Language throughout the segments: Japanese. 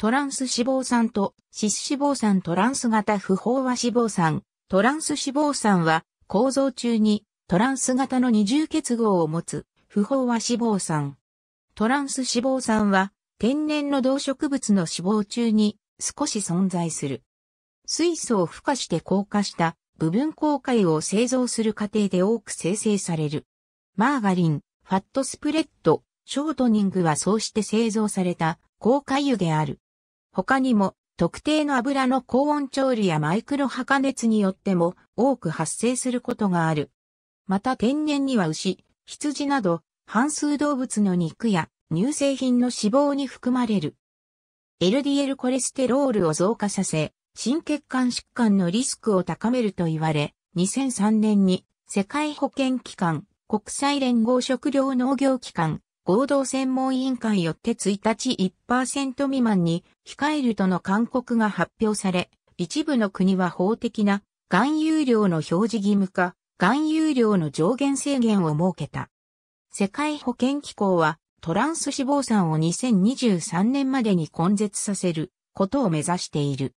トランス脂肪酸と脂質脂肪酸トランス型不飽和脂肪酸。トランス脂肪酸は構造中にトランス型の二重結合を持つ不飽和脂肪酸。トランス脂肪酸は天然の動植物の脂肪中に少し存在する。水素を付加して硬化した部分硬化油を製造する過程で多く生成される。マーガリン、ファットスプレッド、ショートニングはそうして製造された硬化油である。他にも、特定の油の高温調理やマイクロ破加熱によっても多く発生することがある。また天然には牛、羊など、半数動物の肉や乳製品の脂肪に含まれる。LDL コレステロールを増加させ、心血管疾患のリスクを高めると言われ、2003年に世界保健機関、国際連合食糧農業機関、合同専門委員会よって1日1%未満に控えるとの勧告が発表され、一部の国は法的な含有量の表示義務化、含有量の上限制限を設けた。世界保健機構はトランス脂肪酸を2023年までに根絶させることを目指している。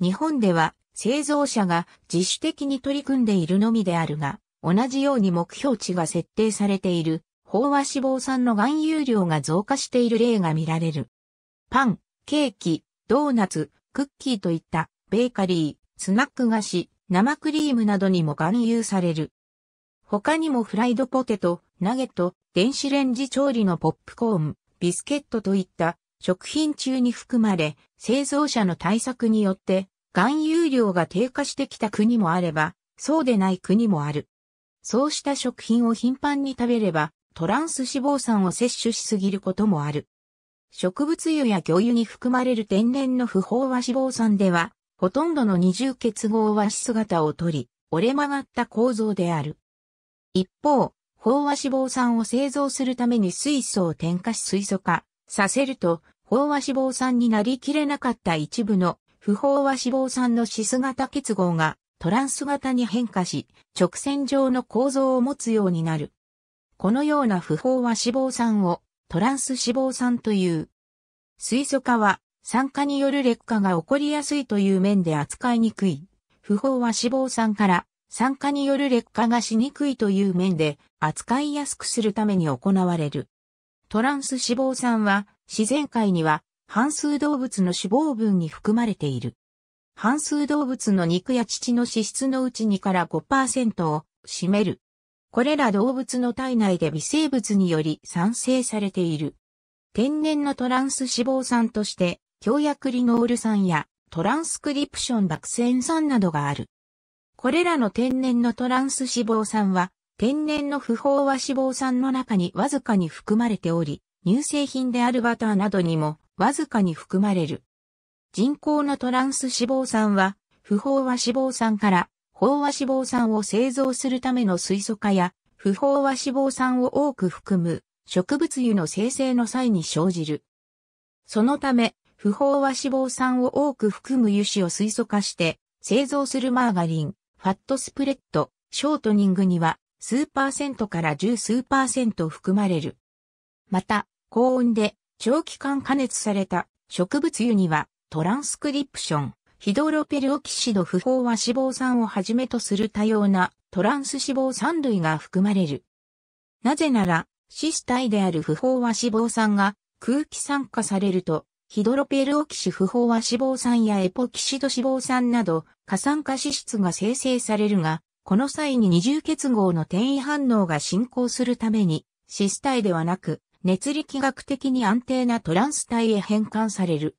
日本では製造者が自主的に取り組んでいるのみであるが、同じように目標値が設定されている飽和脂肪酸の含有量が増加している例が見られる。パン、ケーキ、ドーナツ、クッキーといったベーカリー、スナック菓子、生クリームなどにも含有される。他にもフライドポテト、ナゲット、電子レンジ調理のポップコーン、ビスケットといった食品中に含まれ、製造者の対策によって含有量が低下してきた国もあれば、そうでない国もある。そうした食品を頻繁に食べれば、トランス脂肪酸を摂取しすぎることもある。植物油や魚油に含まれる天然の不飽和脂肪酸では、ほとんどの二重結合は姿をとり、折れ曲がった構造である。一方、飽和脂肪酸を製造するために水素を添加し水素化させると、飽和脂肪酸になりきれなかった一部の不飽和脂肪酸のシス型結合がトランス型に変化し、直線上の構造を持つようになる。このような不法和脂肪酸をトランス脂肪酸という。水素化は酸化による劣化が起こりやすいという面で扱いにくい。不法和脂肪酸から酸化による劣化がしにくいという面で扱いやすくするために行われる。トランス脂肪酸は自然界には半数動物の脂肪分に含まれている。半数動物の肉や乳の脂質のうち2から5%を占める。これら動物の体内で微生物により産生されている。天然のトランス脂肪酸として、強薬リノール酸やトランスクリプション爆栓酸などがある。これらの天然のトランス脂肪酸は、天然の不飽和脂肪酸の中にわずかに含まれており、乳製品であるバターなどにもわずかに含まれる。人工のトランス脂肪酸は、不飽和脂肪酸から飽和脂肪酸を製造するための水素化や、不飽和脂肪酸を多く含む植物油の生成の際に生じる。そのため、不飽和脂肪酸を多く含む油脂を水素化して製造するマーガリン、ファットスプレッド、ショートニングには数パーセントから十数パーセント含まれる。また、高温で長期間加熱された植物油にはトランスクリプション、ヒドロペルオキシド不飽和脂肪酸をはじめとする多様なトランス脂肪酸類が含まれる。なぜなら、シス体である不飽和脂肪酸が空気酸化されると、ヒドロペルオキシ不飽和脂肪酸やエポキシド脂肪酸など、過酸化脂質が生成されるが、この際に二重結合の転移反応が進行するために、シス体ではなく、熱力学的に安定なトランス体へ変換される。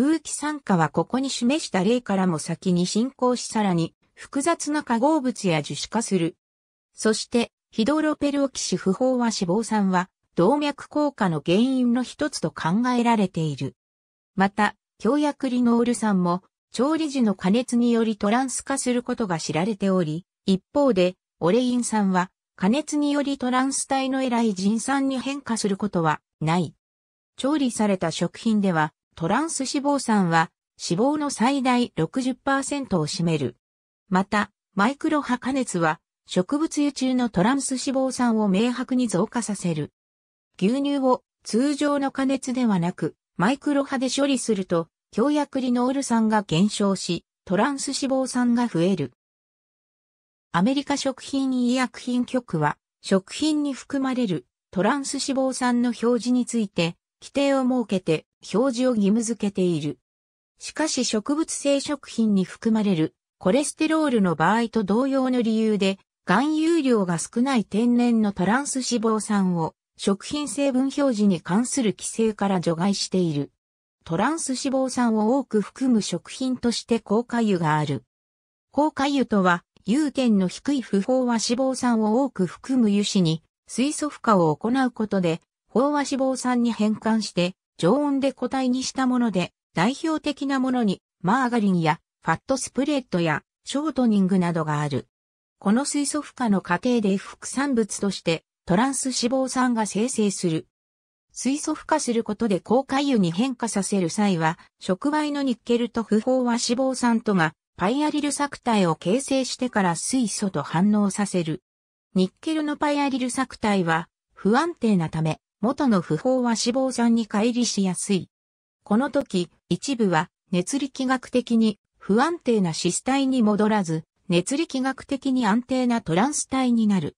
空気酸化はここに示した例からも先に進行しさらに複雑な化合物や樹脂化する。そして、ヒドロペルオキシ不飽和脂肪酸は動脈硬化の原因の一つと考えられている。また、強薬リノール酸も調理時の加熱によりトランス化することが知られており、一方で、オレイン酸は加熱によりトランス体の偉い人酸に変化することはない。調理された食品ではトランス脂肪酸は脂肪の最大60%を占める。また、マイクロ波加熱は植物油中のトランス脂肪酸を明白に増加させる。牛乳を通常の加熱ではなくマイクロ波で処理すると、強薬リノール酸が減少し、トランス脂肪酸が増える。アメリカ食品医薬品局は、食品に含まれるトランス脂肪酸の表示について、規定を設けて、表示を義務付けている。しかし植物性食品に含まれるコレステロールの場合と同様の理由で、含有量が少ない天然のトランス脂肪酸を食品成分表示に関する規制から除外している。トランス脂肪酸を多く含む食品として高果油がある。高果油とは、有点の低い不飽和脂肪酸を多く含む油脂に水素負荷を行うことで、飽和脂肪酸に変換して常温で固体にしたもので、代表的なものに、マーガリンや、ファットスプレッドや、ショートニングなどがある。この水素負荷の過程で副産物として、トランス脂肪酸が生成する。水素負荷することで高回油に変化させる際は、触媒のニッケルと不飽和脂肪酸とが、パイアリル作体を形成してから水素と反応させる。ニッケルのパイアリル作体は、不安定なため、元の不法は脂肪酸に乖離しやすい。この時、一部は熱力学的に不安定な脂質体に戻らず、熱力学的に安定なトランス体になる。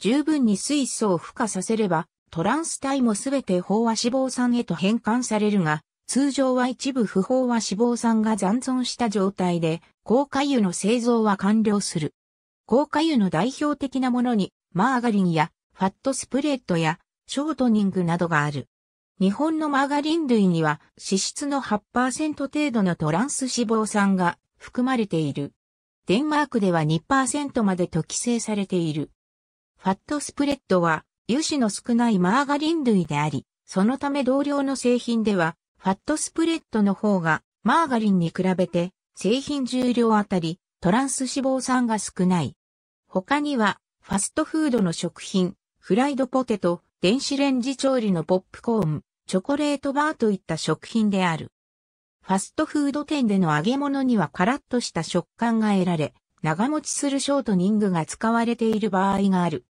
十分に水素を付加させれば、トランス体もすべて飽和脂肪酸へと変換されるが、通常は一部不飽和脂肪酸が残存した状態で、高化油の製造は完了する。高化油の代表的なものに、マーガリンやファットスプレッドやショートニングなどがある。日本のマーガリン類には脂質の8%程度のトランス脂肪酸が含まれている。デンマークでは2%までと規制されている。ファットスプレッドは油脂の少ないマーガリン類であり、そのため同量の製品ではファットスプレッドの方がマーガリンに比べて製品重量あたりトランス脂肪酸が少ない。他にはファストフードの食品、フライドポテト、電子レンジ調理のポップコーン、チョコレートバーといった食品である。ファストフード店での揚げ物にはカラッとした食感が得られ、長持ちするショートニングが使われている場合がある。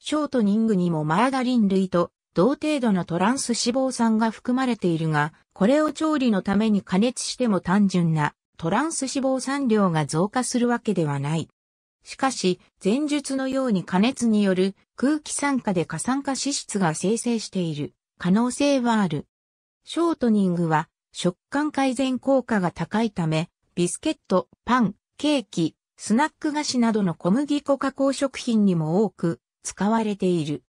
ショートニングにもマーガリン類と同程度のトランス脂肪酸が含まれているが、これを調理のために加熱しても単純なトランス脂肪酸量が増加するわけではない。しかし、前述のように加熱による空気酸化で過酸化脂質が生成している可能性はある。ショートニングは食感改善効果が高いため、ビスケット、パン、ケーキ、スナック菓子などの小麦粉加工食品にも多く使われている。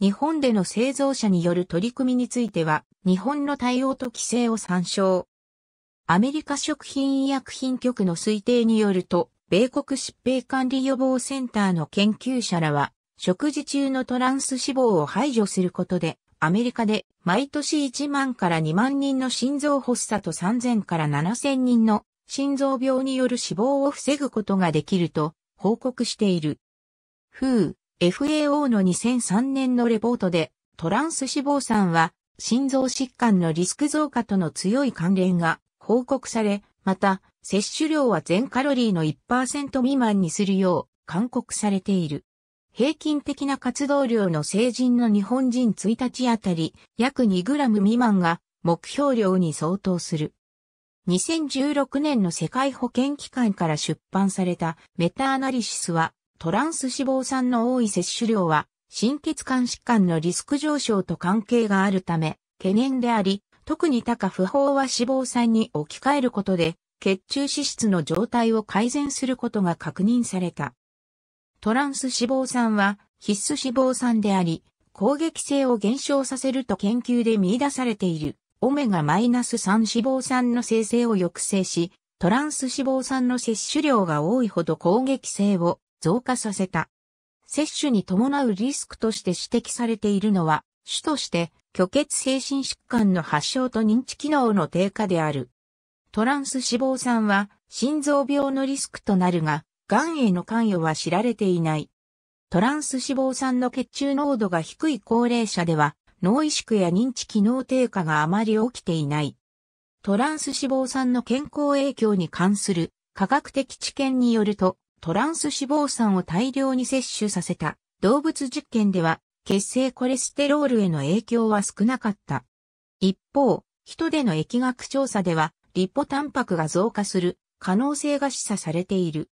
日本での製造者による取り組みについては、日本の対応と規制を参照。アメリカ食品医薬品局の推定によると、米国疾病管理予防センターの研究者らは、食事中のトランス脂肪を排除することで、アメリカで毎年1万から2万人の心臓発作と3000から7000人の心臓病による死亡を防ぐことができると報告している。ふう、FAO の2003年のレポートで、トランス脂肪酸は心臓疾患のリスク増加との強い関連が報告され、また、摂取量は全カロリーの1%未満にするよう勧告されている。平均的な活動量の成人の日本人1日あたり約 2g 未満が目標量に相当する。2016年の世界保健機関から出版されたメタアナリシスはトランス脂肪酸の多い摂取量は心血管疾患のリスク上昇と関係があるため懸念であり特に多価不飽和脂肪酸に置き換えることで、血中脂質の状態を改善することが確認された。トランス脂肪酸は必須脂肪酸であり、攻撃性を減少させると研究で見出されている、オメガ -3 脂肪酸の生成を抑制し、トランス脂肪酸の摂取量が多いほど攻撃性を増加させた。摂取に伴うリスクとして指摘されているのは、主として、虚血精神疾患の発症と認知機能の低下である。トランス脂肪酸は心臓病のリスクとなるが、癌への関与は知られていない。トランス脂肪酸の血中濃度が低い高齢者では、脳萎縮や認知機能低下があまり起きていない。トランス脂肪酸の健康影響に関する科学的知見によると、トランス脂肪酸を大量に摂取させた動物実験では血清コレステロールへの影響は少なかった。一方、人での疫学調査では、リポタンパクが増加する可能性が示唆されている。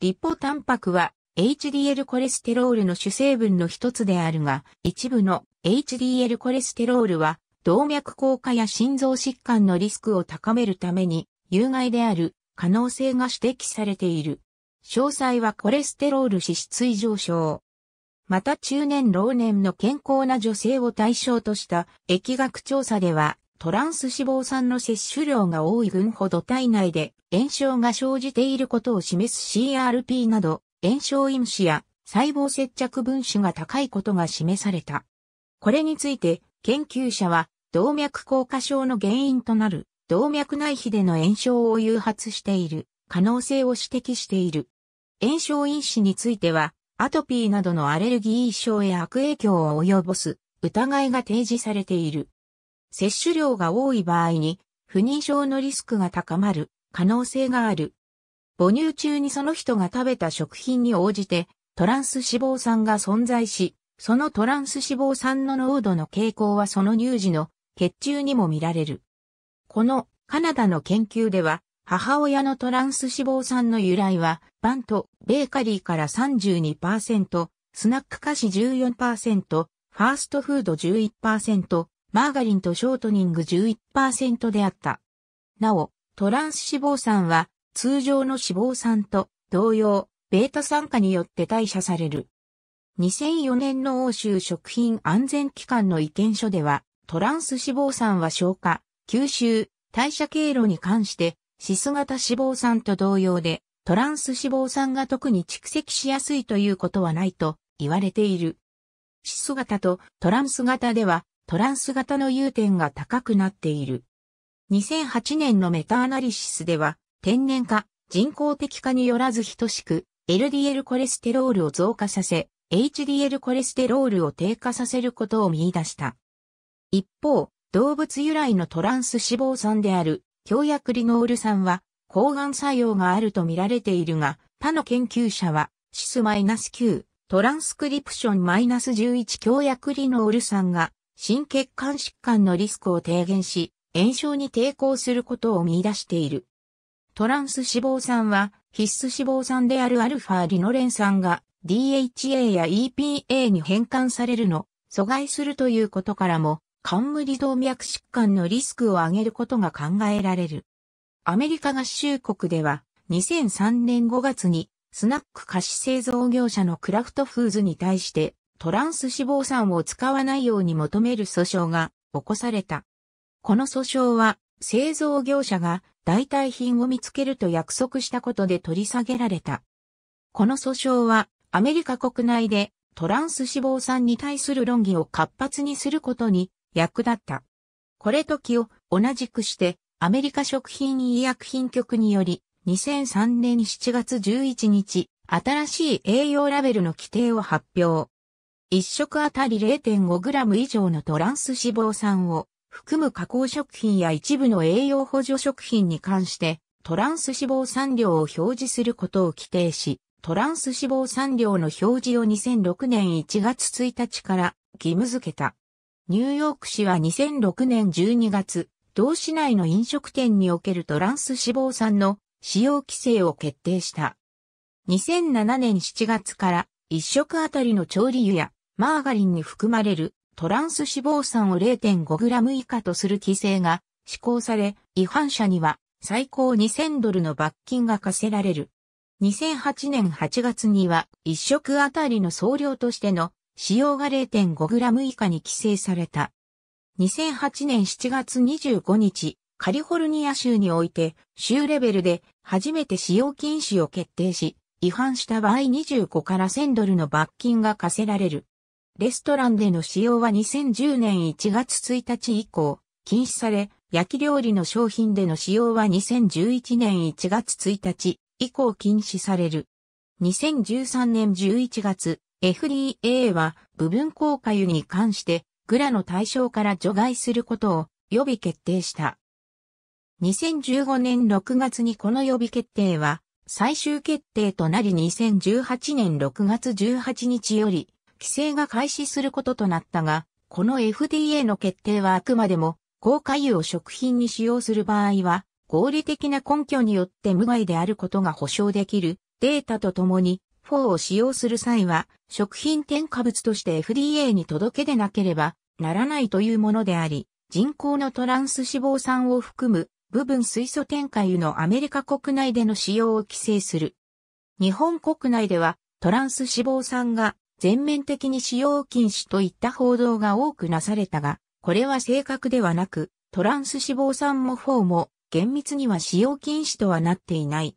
リポタンパクは HDL コレステロールの主成分の一つであるが、一部の HDL コレステロールは動脈硬化や心臓疾患のリスクを高めるために有害である可能性が指摘されている。詳細はコレステロール脂質異常症。また中年老年の健康な女性を対象とした疫学調査では、トランス脂肪酸の摂取量が多い群ほど体内で炎症が生じていることを示す CRP など、炎症因子や細胞接着分子が高いことが示された。これについて、研究者は、動脈硬化症の原因となる動脈内皮での炎症を誘発している可能性を指摘している。炎症因子については、アトピーなどのアレルギー症へ悪影響を及ぼす疑いが提示されている。摂取量が多い場合に、不妊症のリスクが高まる可能性がある。母乳中にその人が食べた食品に応じて、トランス脂肪酸が存在し、そのトランス脂肪酸の濃度の傾向はその乳児の血中にも見られる。このカナダの研究では、母親のトランス脂肪酸の由来は、バント、ベーカリーから32%、スナック菓子14%、ファーストフード11%、マーガリンとショートニング11%であった。なお、トランス脂肪酸は、通常の脂肪酸と同様、ベータ酸化によって代謝される。2004年の欧州食品安全機関の意見書では、トランス脂肪酸は消化、吸収、代謝経路に関してシス型脂肪酸と同様で、トランス脂肪酸が特に蓄積しやすいということはないと言われている。シス型とトランス型では、トランス型の融点が高くなっている。2008年のメタアナリシスでは、天然化、人工的化によらず等しく、LDL コレステロールを増加させ、HDL コレステロールを低下させることを見出した。一方、動物由来のトランス脂肪酸である強薬リノール酸は抗がん作用があると見られているが、他の研究者は、シス -9、トランスクリプション -11 強薬リノール酸が、心血管疾患のリスクを低減し、炎症に抵抗することを見出している。トランス脂肪酸は、必須脂肪酸であるアルファリノレン酸が DHA や EPA に変換されるの、阻害するということからも、冠動脈疾患のリスクを上げることが考えられる。アメリカ合衆国では2003年5月にスナック菓子製造業者のクラフトフーズに対してトランス脂肪酸を使わないように求める訴訟が起こされた。この訴訟は製造業者が代替品を見つけると約束したことで取り下げられた。この訴訟はアメリカ国内でトランス脂肪酸に対する論議を活発にすることに役立った。これとを同じくして、アメリカ食品医薬品局により、2003年7月11日、新しい栄養ラベルの規定を発表。1食あたり 0.5g 以上のトランス脂肪酸を含む加工食品や一部の栄養補助食品に関して、トランス脂肪酸量を表示することを規定し、トランス脂肪酸量の表示を2006年1月1日から義務付けた。ニューヨーク市は2006年12月、同市内の飲食店におけるトランス脂肪酸の使用規制を決定した。2007年7月から1食あたりの調理油やマーガリンに含まれるトランス脂肪酸を 0.5g 以下とする規制が施行され、違反者には最高2000ドルの罰金が課せられる。2008年8月には1食あたりの総量としての使用が 0.5g 以下に規制された。2008年7月25日、カリフォルニア州において、州レベルで初めて使用禁止を決定し、違反した場合25から1000ドルの罰金が課せられる。レストランでの使用は2010年1月1日以降、禁止され、焼き料理の商品での使用は2011年1月1日以降禁止される。2013年11月、FDA は部分硬化油に関してグラの対象から除外することを予備決定した。2015年6月にこの予備決定は最終決定となり2018年6月18日より規制が開始することとなったが、この FDA の決定はあくまでも硬化油を食品に使用する場合は合理的な根拠によって無害であることが保証できるデータとともに4を使用する際は、食品添加物として FDA に届け出なければならないというものであり、人工のトランス脂肪酸を含む部分水素添加油のアメリカ国内での使用を規制する。日本国内ではトランス脂肪酸が全面的に使用禁止といった報道が多くなされたが、これは正確ではなく、トランス脂肪酸も4も厳密には使用禁止とはなっていない。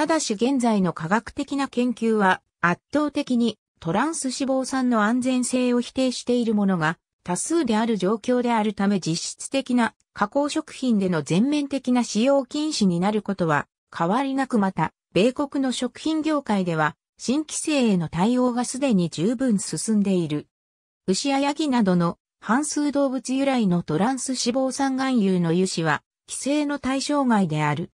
ただし現在の科学的な研究は圧倒的にトランス脂肪酸の安全性を否定しているものが多数である状況であるため実質的な加工食品での全面的な使用禁止になることは変わりなくまた、米国の食品業界では新規制への対応がすでに十分進んでいる。牛やヤギなどの半数動物由来のトランス脂肪酸含有の油脂は規制の対象外である。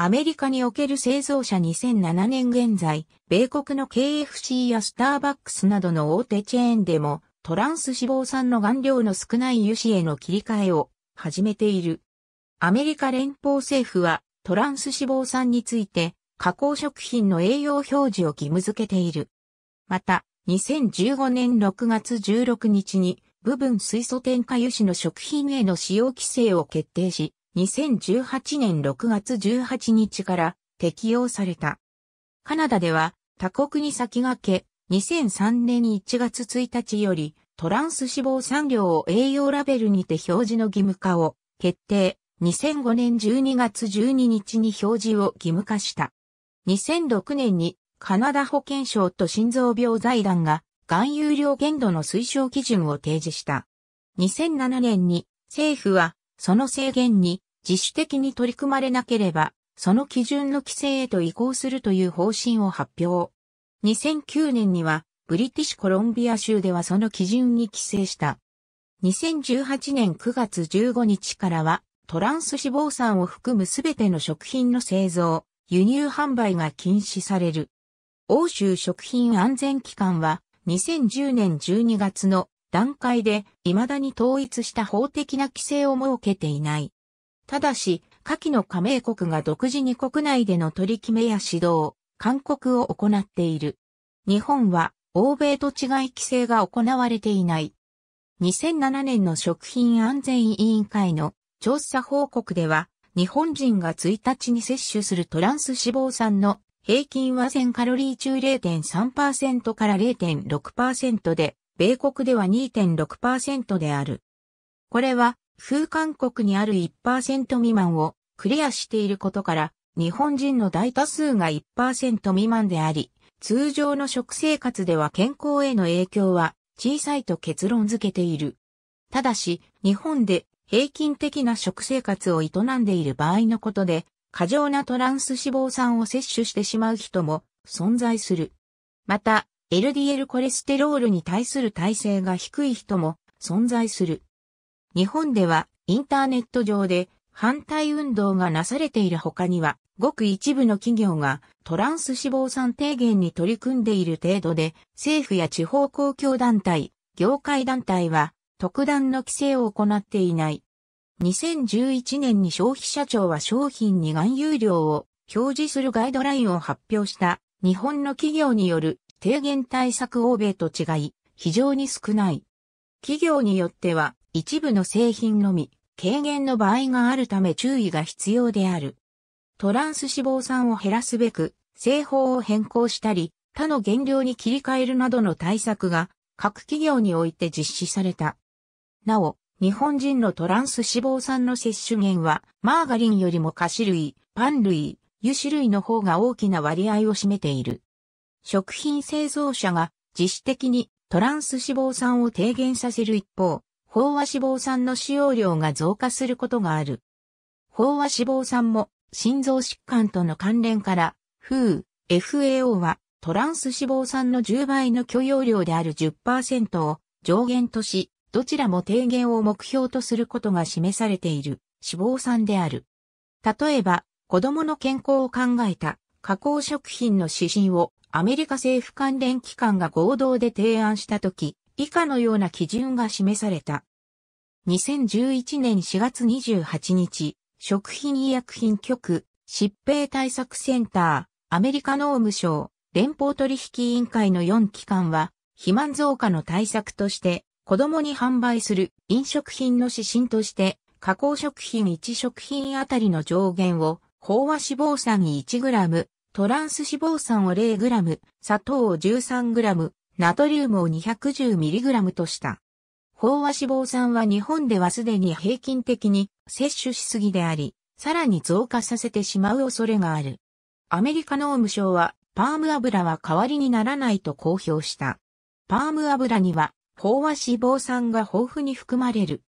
アメリカにおける製造者2007年現在、米国の KFC やスターバックスなどの大手チェーンでも、トランス脂肪酸の含量の少ない油脂への切り替えを始めている。アメリカ連邦政府はトランス脂肪酸について加工食品の栄養表示を義務付けている。また、2015年6月16日に部分水素添加油脂の食品への使用規制を決定し、2018年6月18日から適用された。カナダでは他国に先駆け2003年1月1日よりトランス脂肪産業を栄養ラベルにて表示の義務化を決定。2005年12月12日に表示を義務化した。2006年にカナダ保健省と心臓病財団が含有量限度の推奨基準を提示した。2007年に政府はその制限に自主的に取り組まれなければ、その基準の規制へと移行するという方針を発表。2009年には、ブリティッシュコロンビア州ではその基準に規制した。2018年9月15日からは、トランス脂肪酸を含むすべての食品の製造、輸入販売が禁止される。欧州食品安全機関は、2010年12月の段階で未だに統一した法的な規制を設けていない。ただし、下記の加盟国が独自に国内での取り決めや指導、勧告を行っている。日本は欧米と違い規制が行われていない。2007年の食品安全委員会の調査報告では、日本人が1日に摂取するトランス脂肪酸の平均は1000カロリー中0.3%から0.6%で、米国では2.6%である。これは、風韓国にある1%未満をクリアしていることから、日本人の大多数が1%未満であり、通常の食生活では健康への影響は小さいと結論付けている。ただし、日本で平均的な食生活を営んでいる場合のことで、過剰なトランス脂肪酸を摂取してしまう人も存在する。また、LDL コレステロールに対する耐性が低い人も存在する。日本ではインターネット上で反対運動がなされている他には、ごく一部の企業がトランス脂肪酸低減に取り組んでいる程度で、政府や地方公共団体、業界団体は特段の規制を行っていない。2011年に消費者庁は商品に含有量を表示するガイドラインを発表した日本の企業による低減対策欧米と違い、非常に少ない。企業によっては、一部の製品のみ、軽減の場合があるため注意が必要である。トランス脂肪酸を減らすべく、製法を変更したり、他の原料に切り替えるなどの対策が、各企業において実施された。なお、日本人のトランス脂肪酸の摂取源は、マーガリンよりも菓子類、パン類、油脂類の方が大きな割合を占めている。食品製造者が自主的にトランス脂肪酸を低減させる一方、飽和脂肪酸の使用量が増加することがある。飽和脂肪酸も心臓疾患との関連から、FU、FAO はトランス脂肪酸の10倍の許容量である10%を上限とし、どちらも低減を目標とすることが示されている脂肪酸である。例えば、子供の健康を考えた加工食品の指針をアメリカ政府関連機関が合同で提案したとき、以下のような基準が示された。2011年4月28日、食品医薬品局、疾病対策センター、アメリカ農務省、連邦取引委員会の4機関は、肥満増加の対策として、子供に販売する飲食品の指針として、加工食品1食品あたりの上限を、飽和脂肪酸に 1g、トランス脂肪酸を 0g、砂糖を 13g、ナトリウムを 210mg とした。飽和脂肪酸は日本ではすでに平均的に摂取しすぎであり、さらに増加させてしまう恐れがある。アメリカ農務省は、パーム油は代わりにならないと公表した。パーム油には、飽和脂肪酸が豊富に含まれる。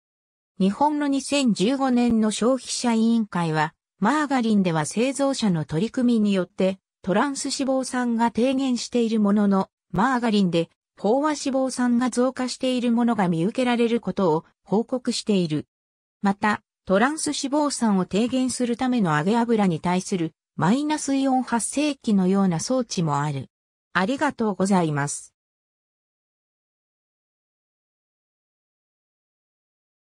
日本の2015年の消費者委員会は、マーガリンでは製造者の取り組みによってトランス脂肪酸が低減しているものの、マーガリンで飽和脂肪酸が増加しているものが見受けられることを報告している。また、トランス脂肪酸を低減するための揚げ油に対するマイナスイオン発生器のような装置もある。ありがとうございます。